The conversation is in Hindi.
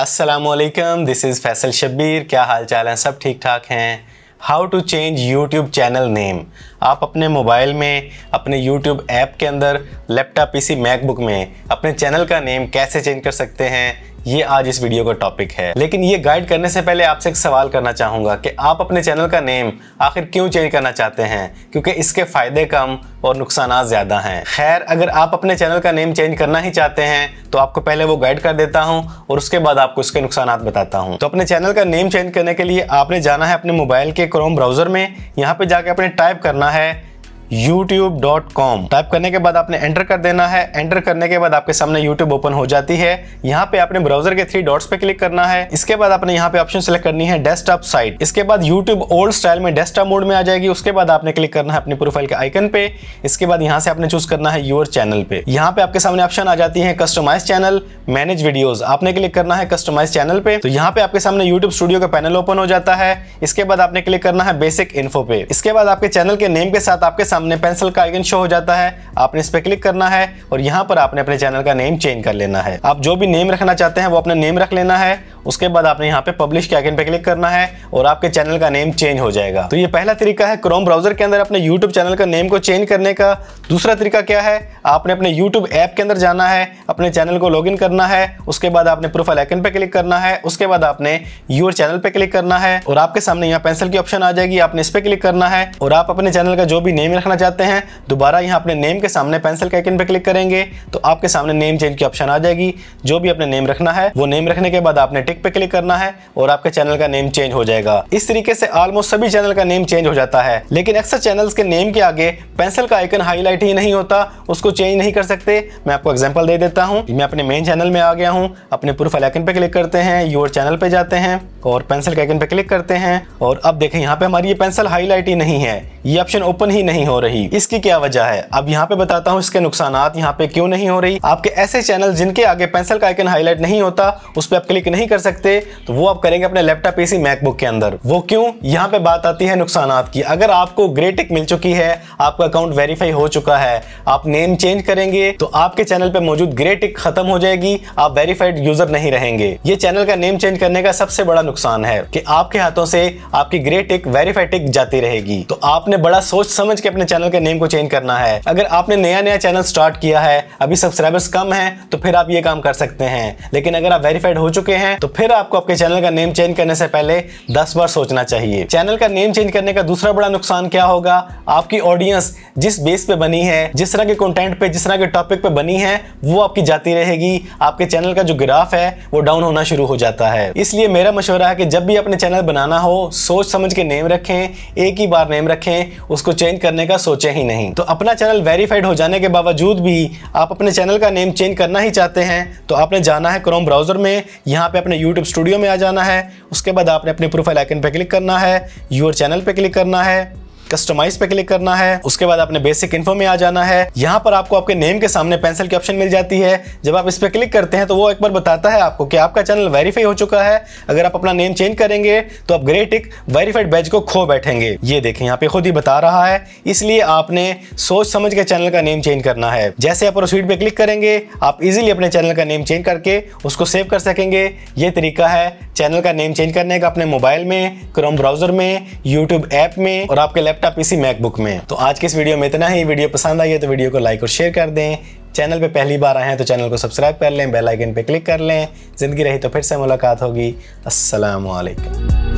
असलम दिस इज़ फैसल शब्बीर क्या हाल चाल हैं सब ठीक ठाक हैं how to change YouTube channel name आप अपने मोबाइल में अपने यूट्यूब ऐप के अंदर लैपटॉप पीसी मैकबुक में अपने चैनल का नेम कैसे चेंज कर सकते हैं ये आज इस वीडियो का टॉपिक है लेकिन ये गाइड करने से पहले आपसे एक सवाल करना चाहूँगा कि आप अपने चैनल का नेम आखिर क्यों चेंज करना चाहते हैं क्योंकि इसके फ़ायदे कम और नुकसान ज़्यादा हैं खैर अगर आप अपने चैनल का नेम चेंज करना ही चाहते हैं तो आपको पहले वो गाइड कर देता हूँ और उसके बाद आपको इसके नुकसान बताता हूँ तो अपने चैनल का नेम चेंज करने के लिए आपने जाना है अपने मोबाइल के क्रोम ब्राउज़र में यहाँ पर जाके अपने टाइप करना है youtube.com टाइप करने के बाद आपने एंटर कर देना है एंटर करने के बाद आपके सामने YouTube ओपन हो जाती है यहाँ पे आपने ब्राउजर के थ्री डॉट्स पे क्लिक करना है इसके बाद आपने यहाँ पे ऑप्शन सेलेक्ट करनी है डेस्कटॉप साइट इसके बाद YouTube ओल्ड स्टाइल में डेस्कटॉप मोड में आ जाएगी उसके बाद आपने क्लिक करना है अपने प्रोफाइल के आइकन पे इसके बाद यहाँ से आपने चूज करना है यूर चैनल पे यहाँ पे आपके सामने ऑप्शन आ जाती है कस्टमाइज चैनल मैनेज वीडियोज आपने क्लिक करना है कस्टमाइज चैनल पे तो यहाँ पे आपके सामने यूट्यूब स्टूडियो का पैनल ओपन हो जाता है इसके बाद आपने क्लिक करना है बेसिक इन्फो पे इसके बाद आपके चैनल के नेम के साथ आपके सामने सामने पेंसिल का आइकन शो हो जाता है आपने इस पर क्लिक करना है और यहाँ पर आपने अपने चैनल का नेम चेंज कर लेना है आप जो भी नेम रखना चाहते हैं वो अपने नेम रख लेना है उसके बाद आपने यहाँ पे पब्लिश के आइकन पे क्लिक करना है और आपके चैनल का नेम चेंज हो जाएगा तो ये पहला तरीका है क्रोम ब्राउजर के अंदर अपने यूट्यूब चैनल का नेम को चेंज करने का दूसरा तरीका क्या है आपने अपने यूट्यूब ऐप के अंदर जाना है अपने चैनल को लॉग करना है उसके बाद आपने प्रोफाइल आइकन पे क्लिक करना है उसके बाद आपने यूर चैनल पे क्लिक करना है और आपके सामने यहाँ पेंसिल की ऑप्शन आ जाएगी आपने इस पर क्लिक करना है और आप अपने चैनल का जो भी नेम रखना रखना चाहते हैं दोबारा यहाँ अपने नेम के सामने पेंसिल के आइकन पर क्लिक करेंगे तो आपके सामने नेम चेंज की ऑप्शन आ जाएगी जो भी अपने नेम रखना है वो नेम रखने के बाद आपने टिक पे क्लिक करना है और आपके चैनल का नेम चेंज हो जाएगा इस तरीके से ऑलमोस्ट सभी चैनल का नेम चेंज हो जाता है लेकिन अक्सर चैनल के नेम के आगे पेंसिल का आइकन हाईलाइट ही नहीं होता उसको चेंज नहीं कर सकते मैं आपको एग्जाम्पल दे देता हूँ मैं अपने मेन चैनल में आ गया हूँ अपने प्रोफाइल आइकन पर क्लिक करते हैं योर चैनल पर जाते हैं और पेंसिल के आइकन पे क्लिक करते हैं और अब देखें यहाँ पे हमारी ये पेंसिल हाईलाइट ही नहीं है ये ऑप्शन ओपन ही नहीं हो रही इसकी क्या वजह है अब यहाँ पे बताता हूँ इसके नुकसान यहाँ पे क्यों नहीं हो रही आपके ऐसे चैनल जिनके आगे पेंसिल का आइकन हाईलाइट नहीं होता उस पर आप क्लिक नहीं कर सकते तो वो आप करेंगे अपने लैपटॉप इसी मैकबुक के अंदर वो क्यों यहाँ पे बात आती है नुकसान की अगर आपको ग्रेटिक मिल चुकी है आपका अकाउंट वेरीफाई हो चुका है आप नेम चेंज करेंगे तो आपके चैनल पर मौजूद ग्रेटिक खत्म हो जाएगी आप वेरीफाइड यूजर नहीं रहेंगे ये चैनल का नेम चेंज करने का सबसे बड़ा नुकसान है कि आपके हाथों से आपकी ग्रे टिक वेरीफाई टिक जाती रहेगी तो आपने बड़ा सोच समझ के अपने चैनल के नेम को चेंज करना है अगर आपने नया नया चैनल स्टार्ट किया है अभी सब्सक्राइबर्स कम है तो फिर आप ये काम कर सकते हैं लेकिन अगर आप वेरीफाइड हो चुके हैं तो फिर आपको आपके चैनल का नेम चेंज करने से पहले दस बार सोचना चाहिए चैनल का नेम चेंज करने का दूसरा बड़ा नुकसान क्या होगा आपकी ऑडियंस जिस बेस पे बनी है जिस तरह के कंटेंट पे जिस तरह के टॉपिक पे बनी है वो आपकी जाती रहेगी आपके चैनल का जो ग्राफ है वो डाउन होना शुरू हो जाता है इसलिए मेरा मशवरा रहा है कि जब भी अपने चैनल बनाना हो सोच समझ के नेम रखें एक ही बार नेम रखें उसको चेंज करने का सोचे ही नहीं तो अपना चैनल वेरीफाइड हो जाने के बावजूद भी आप अपने चैनल का नेम चेंज करना ही चाहते हैं तो आपने जाना है क्रोम ब्राउज़र में यहाँ पे अपने यूट्यूब स्टूडियो में आ जाना है उसके बाद आपने अपने प्रोफाइल आइकन पर क्लिक करना है यूर चैनल पर क्लिक करना है कस्टमाइज पे क्लिक करना है उसके बाद आपने बेसिक इन्फो में आ जाना है यहाँ पर आपको आपके नेम के सामने पेंसिल की ऑप्शन मिल जाती है जब आप इस पर क्लिक करते हैं तो वो एक बार बताता है आपको कि आपका चैनल वेरीफाई हो चुका है अगर आप अपना नेम चेंज करेंगे तो आप ग्रेट एक वेरीफाइड बैच को खो बैठेंगे ये देखें यहाँ पे खुद ही बता रहा है इसलिए आपने सोच समझ के चैनल का नेम चेंज करना है जैसे आप प्रोसीड पे क्लिक करेंगे आप इजिली अपने चैनल का नेम चेंज करके उसको सेव कर सकेंगे ये तरीका है चैनल का नेम चेंज करने का अपने मोबाइल में क्रोम ब्राउजर में यूट्यूब ऐप में और आपके लैपटॉप लैपटॉप इसी मैकबुक में है तो आज के इस वीडियो में इतना ही वीडियो पसंद आई है तो वीडियो को लाइक और शेयर कर दें चैनल पे पहली बार आए हैं तो चैनल को सब्सक्राइब कर लें बेल आइकन पे क्लिक कर लें ज़िंदगी रही तो फिर से मुलाकात होगी असलकम